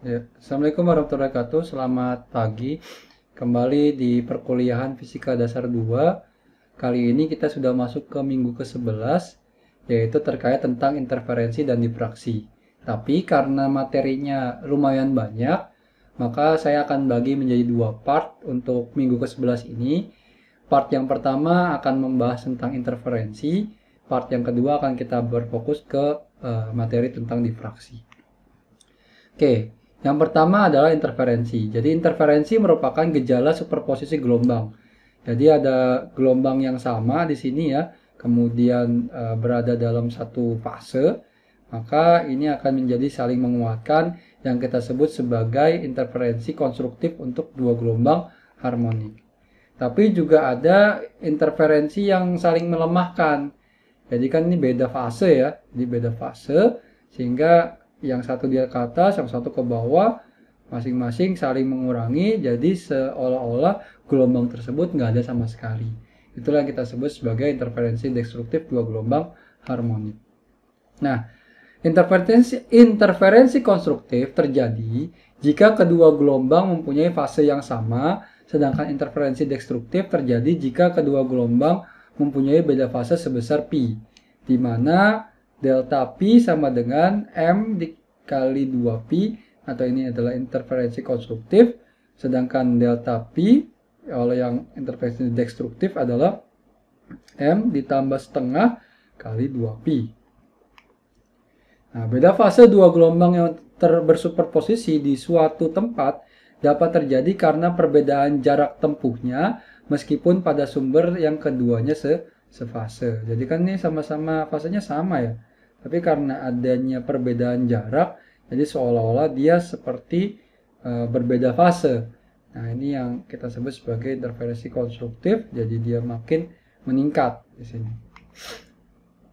Ya. Assalamualaikum warahmatullahi wabarakatuh. Selamat pagi. Kembali di perkuliahan Fisika Dasar 2. Kali ini kita sudah masuk ke minggu ke-11 yaitu terkait tentang interferensi dan difraksi. Tapi karena materinya lumayan banyak, maka saya akan bagi menjadi dua part untuk minggu ke-11 ini. Part yang pertama akan membahas tentang interferensi, part yang kedua akan kita berfokus ke eh, materi tentang difraksi. Oke, okay. Yang pertama adalah interferensi. Jadi interferensi merupakan gejala superposisi gelombang. Jadi ada gelombang yang sama di sini ya, kemudian e, berada dalam satu fase, maka ini akan menjadi saling menguatkan yang kita sebut sebagai interferensi konstruktif untuk dua gelombang harmonik. Tapi juga ada interferensi yang saling melemahkan. Jadi kan ini beda fase ya, ini beda fase sehingga yang satu dia ke atas, yang satu ke bawah, masing-masing saling mengurangi, jadi seolah-olah gelombang tersebut nggak ada sama sekali. Itulah yang kita sebut sebagai interferensi destruktif dua gelombang harmonik. Nah, interferensi, interferensi konstruktif terjadi jika kedua gelombang mempunyai fase yang sama, sedangkan interferensi destruktif terjadi jika kedua gelombang mempunyai beda fase sebesar pi, di mana delta P sama dengan M dikali 2P atau ini adalah interferensi konstruktif sedangkan delta P kalau yang interferensi destruktif adalah M ditambah setengah kali 2P nah beda fase dua gelombang yang bersuperposisi di suatu tempat dapat terjadi karena perbedaan jarak tempuhnya meskipun pada sumber yang keduanya se sefase jadi kan ini sama-sama fasenya sama ya tapi karena adanya perbedaan jarak, jadi seolah-olah dia seperti uh, berbeda fase. Nah, ini yang kita sebut sebagai interferensi konstruktif, jadi dia makin meningkat di sini.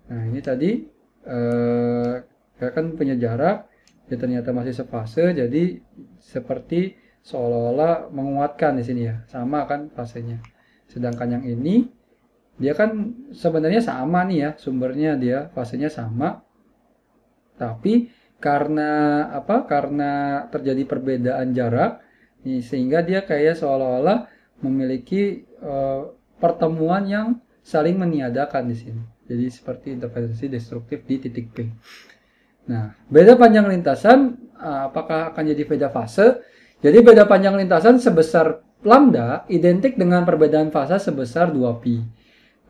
Nah, ini tadi eh, kita kan punya jarak, dia ternyata masih sefase, jadi seperti seolah-olah menguatkan di sini ya, sama kan fasenya. Sedangkan yang ini dia kan sebenarnya sama nih ya sumbernya dia fasenya sama tapi karena apa? Karena terjadi perbedaan jarak, nih, sehingga dia kayak seolah-olah memiliki uh, pertemuan yang saling meniadakan di sini. Jadi seperti intervensi destruktif di titik P. Nah, beda panjang lintasan eh, apakah akan jadi beda fase? Jadi beda panjang lintasan sebesar lambda identik dengan perbedaan fase sebesar 2pi.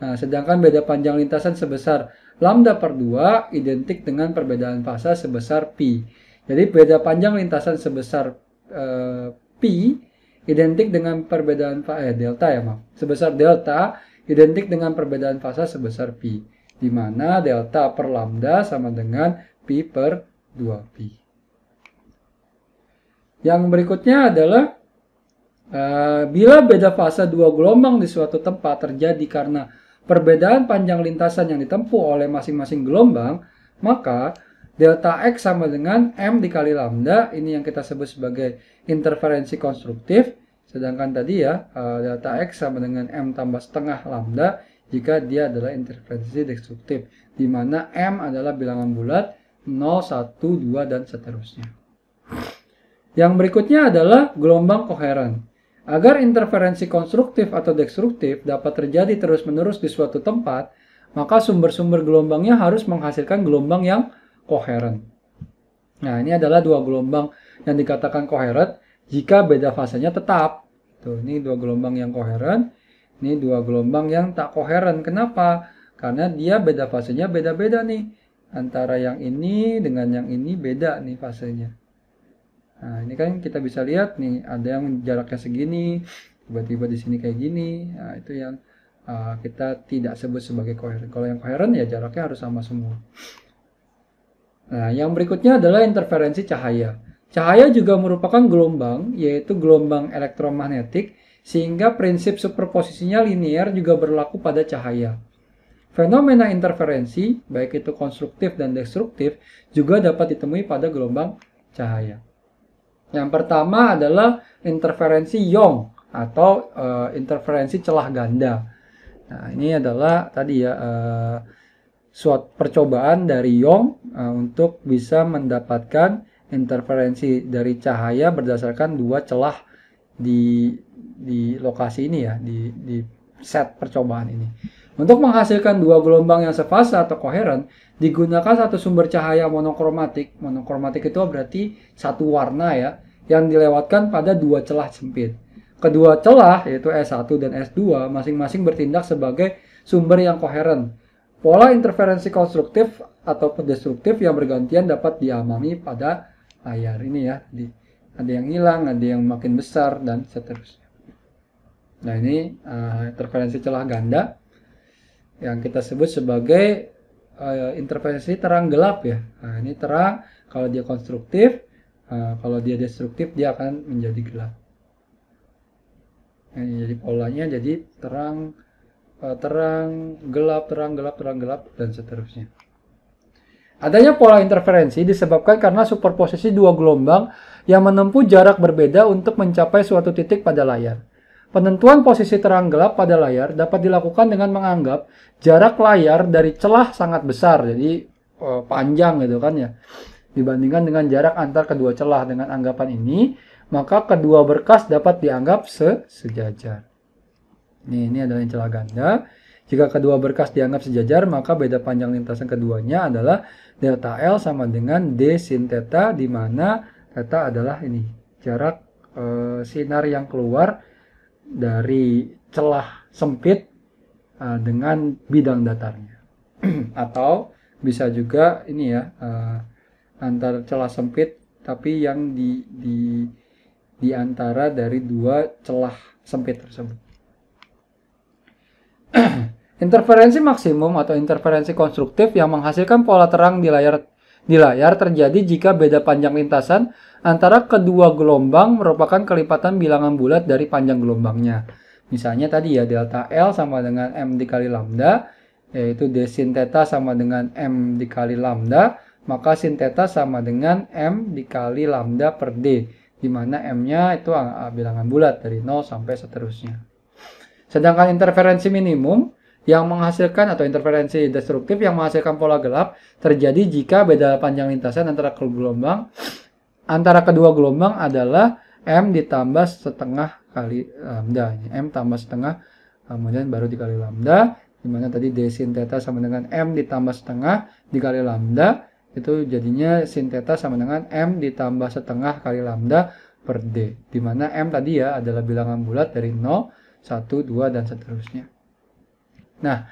Nah, sedangkan beda panjang lintasan sebesar Lambda per 2 identik dengan perbedaan fase sebesar P. Jadi beda panjang lintasan sebesar e, eh, P identik dengan perbedaan eh, delta ya maaf sebesar delta identik dengan perbedaan fase sebesar pi di mana delta per lambda sama dengan pi per 2pi. Yang berikutnya adalah e, bila beda fase dua gelombang di suatu tempat terjadi karena perbedaan panjang lintasan yang ditempuh oleh masing-masing gelombang, maka delta x sama dengan m dikali lambda, ini yang kita sebut sebagai interferensi konstruktif, sedangkan tadi ya eh, delta x sama dengan m tambah setengah lambda jika dia adalah interferensi destruktif, di mana m adalah bilangan bulat 0, 1, 2, dan seterusnya. Yang berikutnya adalah gelombang koheren. Agar interferensi konstruktif atau destruktif dapat terjadi terus-menerus di suatu tempat, maka sumber-sumber gelombangnya harus menghasilkan gelombang yang koheren. Nah, ini adalah dua gelombang yang dikatakan koheren jika beda fasenya tetap. Tuh, ini dua gelombang yang koheren, ini dua gelombang yang tak koheren. Kenapa? Karena dia beda fasenya beda-beda nih. Antara yang ini dengan yang ini beda nih fasenya. Nah, ini kan kita bisa lihat nih, ada yang jaraknya segini, tiba-tiba di sini kayak gini. Nah, itu yang uh, kita tidak sebut sebagai koheren. Kalau yang koheren ya jaraknya harus sama semua. Nah, yang berikutnya adalah interferensi cahaya. Cahaya juga merupakan gelombang, yaitu gelombang elektromagnetik, sehingga prinsip superposisinya linear juga berlaku pada cahaya. Fenomena interferensi, baik itu konstruktif dan destruktif, juga dapat ditemui pada gelombang cahaya. Yang pertama adalah interferensi Young atau uh, interferensi celah ganda. Nah, ini adalah tadi ya uh, eh, suatu percobaan dari Young uh, eh, untuk bisa mendapatkan interferensi dari cahaya berdasarkan dua celah di di lokasi ini ya di di set percobaan ini. Untuk menghasilkan dua gelombang yang sefase atau koheren, digunakan satu sumber cahaya monokromatik. Monokromatik itu berarti satu warna ya, yang dilewatkan pada dua celah sempit. Kedua celah, yaitu S1 dan S2, masing-masing bertindak sebagai sumber yang koheren. Pola interferensi konstruktif atau destruktif yang bergantian dapat diamami pada layar ini ya. Ada yang hilang, ada yang makin besar, dan seterusnya. Nah ini uh, interferensi celah ganda yang kita sebut sebagai uh, intervensi terang gelap ya. Nah, ini terang kalau dia konstruktif, uh, kalau dia destruktif dia akan menjadi gelap. Nah, jadi polanya jadi terang uh, terang gelap terang gelap terang gelap dan seterusnya. Adanya pola interferensi disebabkan karena superposisi dua gelombang yang menempuh jarak berbeda untuk mencapai suatu titik pada layar. Penentuan posisi terang gelap pada layar dapat dilakukan dengan menganggap jarak layar dari celah sangat besar, jadi eh, panjang gitu kan ya. Dibandingkan dengan jarak antar kedua celah dengan anggapan ini, maka kedua berkas dapat dianggap sejajar. Nih, ini adalah yang celah ganda. Jika kedua berkas dianggap sejajar, maka beda panjang lintasan keduanya adalah delta L sama dengan D sin theta, di mana theta adalah ini, jarak e, sinar yang keluar dari celah sempit uh, dengan bidang datarnya atau bisa juga ini ya uh, antar celah sempit tapi yang di di di antara dari dua celah sempit tersebut. interferensi maksimum atau interferensi konstruktif yang menghasilkan pola terang di layar di layar terjadi jika beda panjang lintasan antara kedua gelombang merupakan kelipatan bilangan bulat dari panjang gelombangnya. Misalnya tadi ya delta L sama dengan M dikali lambda, yaitu D sin theta sama dengan M dikali lambda, maka sin theta sama dengan M dikali lambda per D, di mana M-nya itu ah, ah, bilangan bulat dari 0 sampai seterusnya. Sedangkan interferensi minimum yang menghasilkan atau interferensi destruktif yang menghasilkan pola gelap terjadi jika beda panjang lintasan antara gelombang antara kedua gelombang adalah M ditambah setengah kali eh, lambda. M tambah setengah, eh, kemudian baru dikali lambda, dimana tadi D sin theta sama dengan M ditambah setengah dikali lambda, itu jadinya sin theta sama dengan M ditambah setengah kali lambda per D. Dimana M tadi ya adalah bilangan bulat dari 0, 1, 2, dan seterusnya. Nah,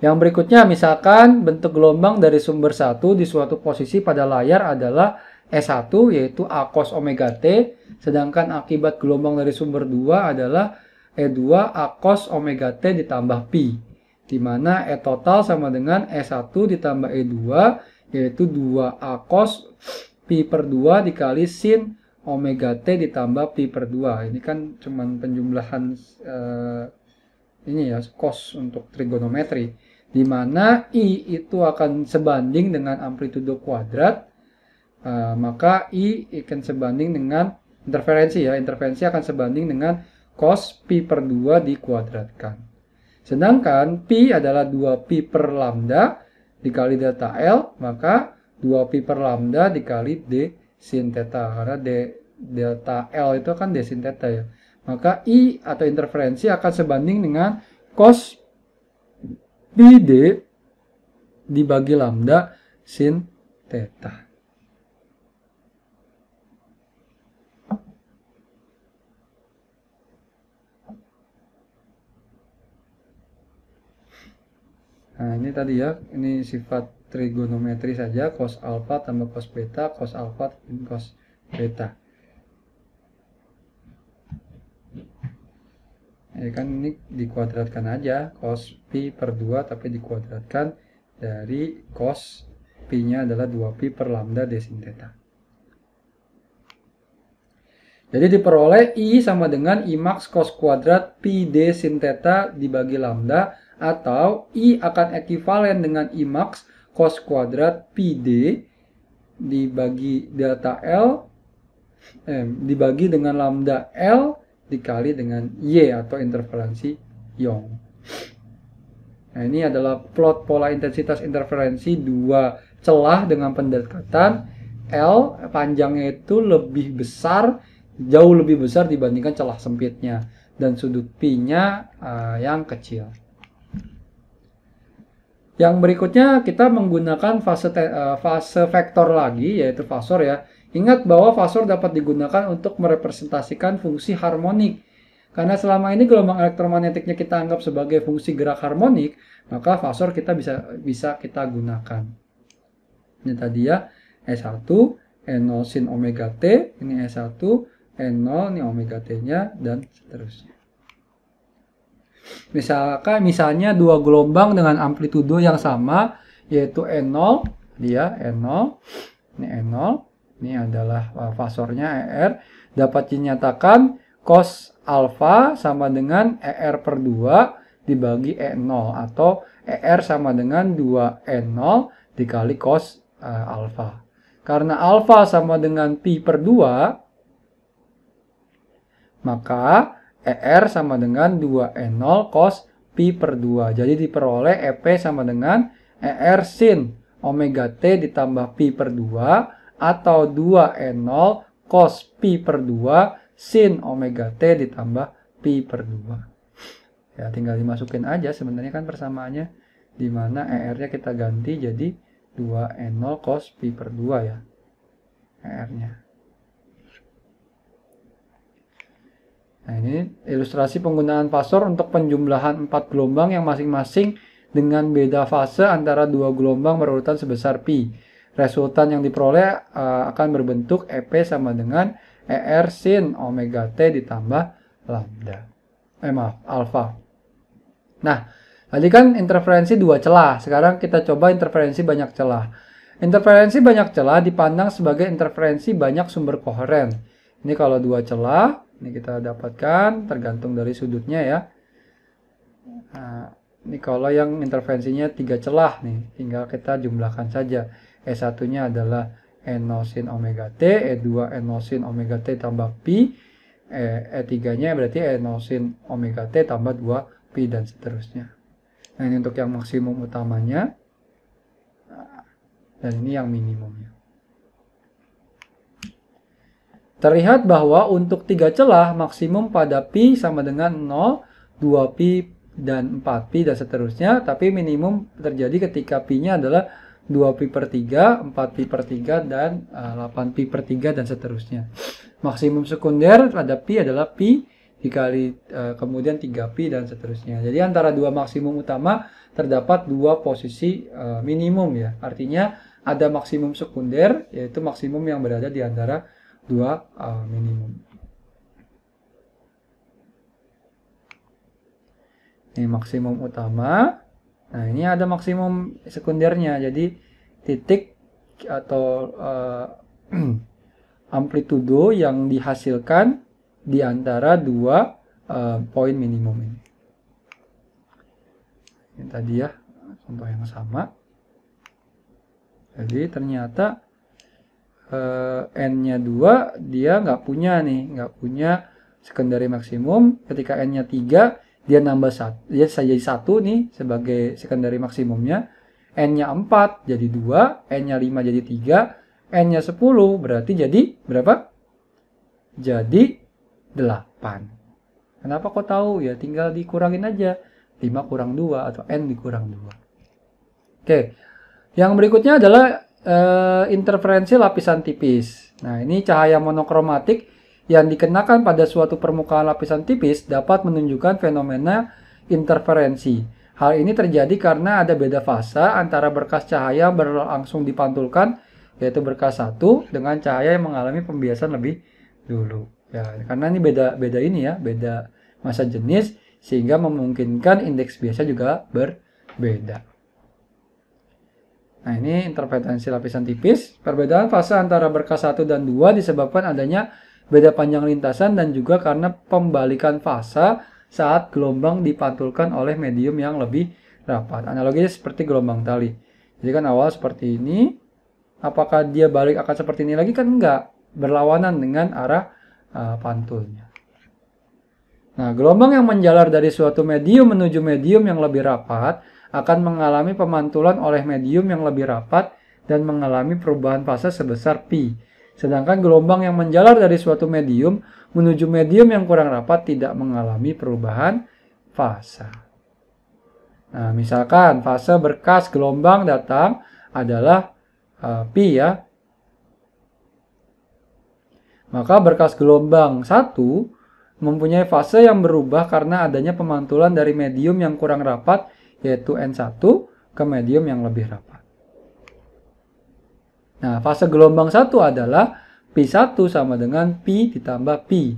yang berikutnya misalkan bentuk gelombang dari sumber satu di suatu posisi pada layar adalah S1 yaitu A cos omega T, sedangkan akibat gelombang dari sumber 2 adalah E2 A cos omega T ditambah Pi, di mana E total sama dengan S1 ditambah E2, yaitu 2 A cos Pi per 2 dikali sin omega T ditambah Pi per 2. Ini kan cuman penjumlahan eh, ini ya, cos untuk trigonometri. Di mana I itu akan sebanding dengan amplitudo kuadrat, Eh, maka I akan sebanding dengan interferensi ya. Interferensi akan sebanding dengan cos pi per 2 dikuadratkan. Sedangkan pi adalah 2 pi per lambda dikali delta L, maka 2 pi per lambda dikali D sin theta. Karena D, delta L itu kan D sin theta ya. Maka I atau interferensi akan sebanding dengan cos d dibagi lambda sin theta. Nah, ini tadi ya, ini sifat trigonometri saja, cos alpha tambah cos beta, cos alpha tambah cos beta. Ya kan ini dikuadratkan aja, cos pi per 2 tapi dikuadratkan dari cos pi-nya adalah 2pi per lambda d theta. Jadi diperoleh I sama dengan I max cos kuadrat pi d theta dibagi lambda atau I akan ekivalen dengan I max cos kuadrat PD dibagi delta L eh, dibagi dengan lambda L dikali dengan Y atau interferensi Young. Nah, ini adalah plot pola intensitas interferensi dua celah dengan pendekatan L panjangnya itu lebih besar, jauh lebih besar dibandingkan celah sempitnya dan sudut pi-nya uh, yang kecil. Yang berikutnya kita menggunakan fase eh, fase vektor lagi yaitu fasor ya. Ingat bahwa fasor dapat digunakan untuk merepresentasikan fungsi harmonik. Karena selama ini gelombang elektromagnetiknya kita anggap sebagai fungsi gerak harmonik, maka fasor kita bisa bisa kita gunakan. Ini tadi ya S1 N0 sin omega t, ini S1 N0 ini omega t-nya dan seterusnya. Misalkan misalnya dua gelombang dengan amplitudo yang sama yaitu E0, dia E0, ini E0, ini adalah uh, fasornya ER dapat dinyatakan cos alfa sama dengan ER per 2 dibagi E0 atau ER sama dengan 2E0 dikali cos uh, alfa. Karena alfa sama dengan pi per 2, maka ER sama dengan 2E0 cos P per 2. Jadi diperoleh EP sama dengan ER sin omega T ditambah P per 2 atau 2E0 cos P per 2 sin omega T ditambah P per 2. Ya, tinggal dimasukin aja sebenarnya kan persamaannya dimana ER-nya kita ganti jadi 2N0 e cos P per 2 ya. ER-nya. Nah, ini ilustrasi penggunaan password untuk penjumlahan 4 gelombang yang masing-masing dengan beda fase antara dua gelombang berurutan sebesar pi. Resultan yang diperoleh uh, akan berbentuk EP sama dengan ER sin omega T ditambah lambda. Eh maaf, alfa. Nah, tadi kan interferensi dua celah. Sekarang kita coba interferensi banyak celah. Interferensi banyak celah dipandang sebagai interferensi banyak sumber koheren. Ini kalau dua celah, ini kita dapatkan tergantung dari sudutnya ya. Nah, ini kalau yang intervensinya tiga celah nih, tinggal kita jumlahkan saja. E1-nya adalah enosin omega T, E2 enosin omega T tambah pi, e, 3 nya berarti enosin omega T tambah 2 pi dan seterusnya. Nah, ini untuk yang maksimum utamanya. Nah, dan ini yang minimumnya. Terlihat bahwa untuk tiga celah maksimum pada pi sama dengan 0, 2pi dan 4pi dan seterusnya, tapi minimum terjadi ketika pi-nya adalah 2pi per 3, 4pi per 3, dan 8pi eh, per 3, dan seterusnya. Maksimum sekunder pada pi adalah pi dikali eh, kemudian 3pi dan seterusnya. Jadi antara dua maksimum utama terdapat dua posisi eh, minimum ya. Artinya ada maksimum sekunder yaitu maksimum yang berada di antara dua uh, minimum. Ini maksimum utama. Nah, ini ada maksimum sekundernya. Jadi titik atau uh, amplitudo yang dihasilkan di antara dua uh, poin minimum ini. Ini tadi ya contoh yang sama. Jadi ternyata e, n-nya 2 dia nggak punya nih nggak punya secondary maksimum ketika n-nya 3 dia nambah satu dia saja satu nih sebagai secondary maksimumnya n-nya 4 jadi 2 n-nya 5 jadi 3 n-nya 10 berarti jadi berapa jadi 8 kenapa kok tahu ya tinggal dikurangin aja 5 kurang 2 atau n dikurang 2 oke yang berikutnya adalah uh, interferensi lapisan tipis. Nah, ini cahaya monokromatik yang dikenakan pada suatu permukaan lapisan tipis dapat menunjukkan fenomena interferensi. Hal ini terjadi karena ada beda fase antara berkas cahaya berlangsung dipantulkan yaitu berkas satu dengan cahaya yang mengalami pembiasan lebih dulu. Ya, karena ini beda beda ini ya, beda masa jenis sehingga memungkinkan indeks biasa juga berbeda. Nah, ini interpretasi lapisan tipis. Perbedaan fase antara berkas 1 dan 2 disebabkan adanya beda panjang lintasan dan juga karena pembalikan fase saat gelombang dipantulkan oleh medium yang lebih rapat. Analoginya seperti gelombang tali. Jadi kan awal seperti ini, apakah dia balik akan seperti ini lagi? Kan enggak. Berlawanan dengan arah uh, pantulnya. Nah, gelombang yang menjalar dari suatu medium menuju medium yang lebih rapat akan mengalami pemantulan oleh medium yang lebih rapat dan mengalami perubahan fase sebesar pi. Sedangkan gelombang yang menjalar dari suatu medium menuju medium yang kurang rapat tidak mengalami perubahan fase. Nah, misalkan fase berkas gelombang datang adalah uh, eh, pi ya. Maka berkas gelombang 1 mempunyai fase yang berubah karena adanya pemantulan dari medium yang kurang rapat yaitu N1 ke medium yang lebih rapat. Nah, fase gelombang 1 adalah P1 sama dengan P ditambah P.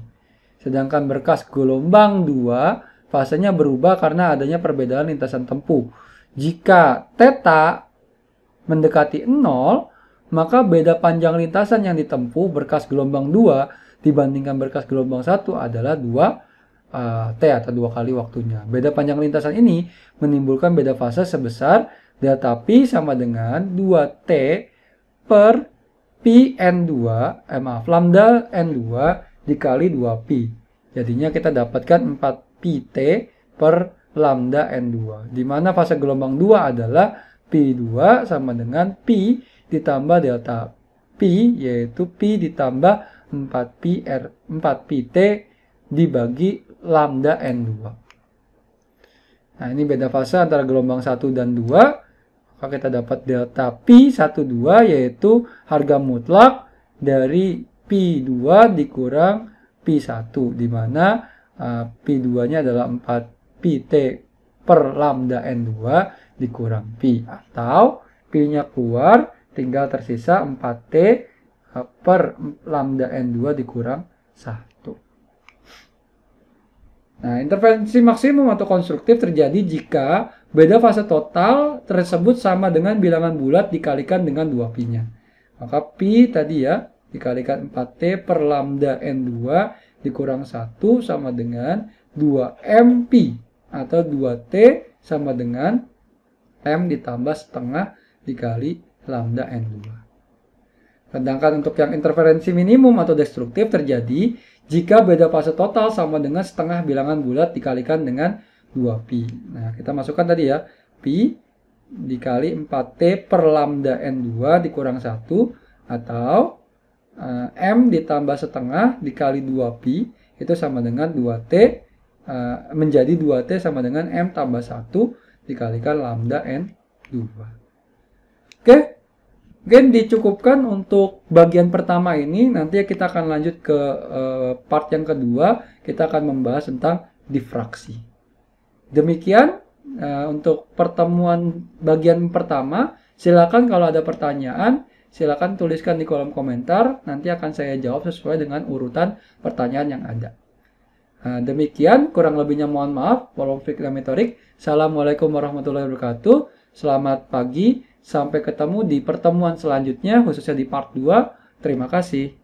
Sedangkan berkas gelombang 2 fasenya berubah karena adanya perbedaan lintasan tempuh. Jika theta mendekati 0, maka beda panjang lintasan yang ditempuh berkas gelombang 2 dibandingkan berkas gelombang 1 adalah 2 uh, T atau dua kali waktunya. Beda panjang lintasan ini menimbulkan beda fase sebesar delta P sama dengan 2T per PN2, eh maaf, lambda N2 dikali 2P. Jadinya kita dapatkan 4PT per lambda N2, di mana fase gelombang 2 adalah P2 sama dengan P ditambah delta P, yaitu P ditambah 4 PR, 4PT dibagi lambda N2. Nah, ini beda fase antara gelombang 1 dan 2. Maka kita dapat delta P 12 yaitu harga mutlak dari P2 dikurang P1 di mana uh, eh, P2-nya adalah 4 PT per lambda N2 dikurang P atau P-nya keluar tinggal tersisa 4T eh, per lambda N2 dikurang 1. Nah, intervensi maksimum atau konstruktif terjadi jika beda fase total tersebut sama dengan bilangan bulat dikalikan dengan 2 pi nya Maka P tadi ya, dikalikan 4T per lambda N2 dikurang 1 sama dengan 2MP atau 2T sama dengan M ditambah setengah dikali lambda N2. Sedangkan untuk yang interferensi minimum atau destruktif terjadi jika beda fase total sama dengan setengah bilangan bulat dikalikan dengan 2 p Nah, kita masukkan tadi ya, P dikali 4t per lambda n2 dikurang 1 atau uh, m ditambah setengah dikali 2 p itu sama dengan 2t uh, eh, menjadi 2t sama dengan m tambah 1 dikalikan lambda n2. Oke, okay? Mungkin dicukupkan untuk bagian pertama ini, nanti kita akan lanjut ke eh, part yang kedua, kita akan membahas tentang difraksi. Demikian eh, untuk pertemuan bagian pertama, silakan kalau ada pertanyaan, silakan tuliskan di kolom komentar, nanti akan saya jawab sesuai dengan urutan pertanyaan yang ada. Eh, demikian, kurang lebihnya mohon maaf. Walau Fikri Metorik. Assalamualaikum warahmatullahi wabarakatuh. Selamat pagi. Sampai ketemu di pertemuan selanjutnya, khususnya di part 2. Terima kasih.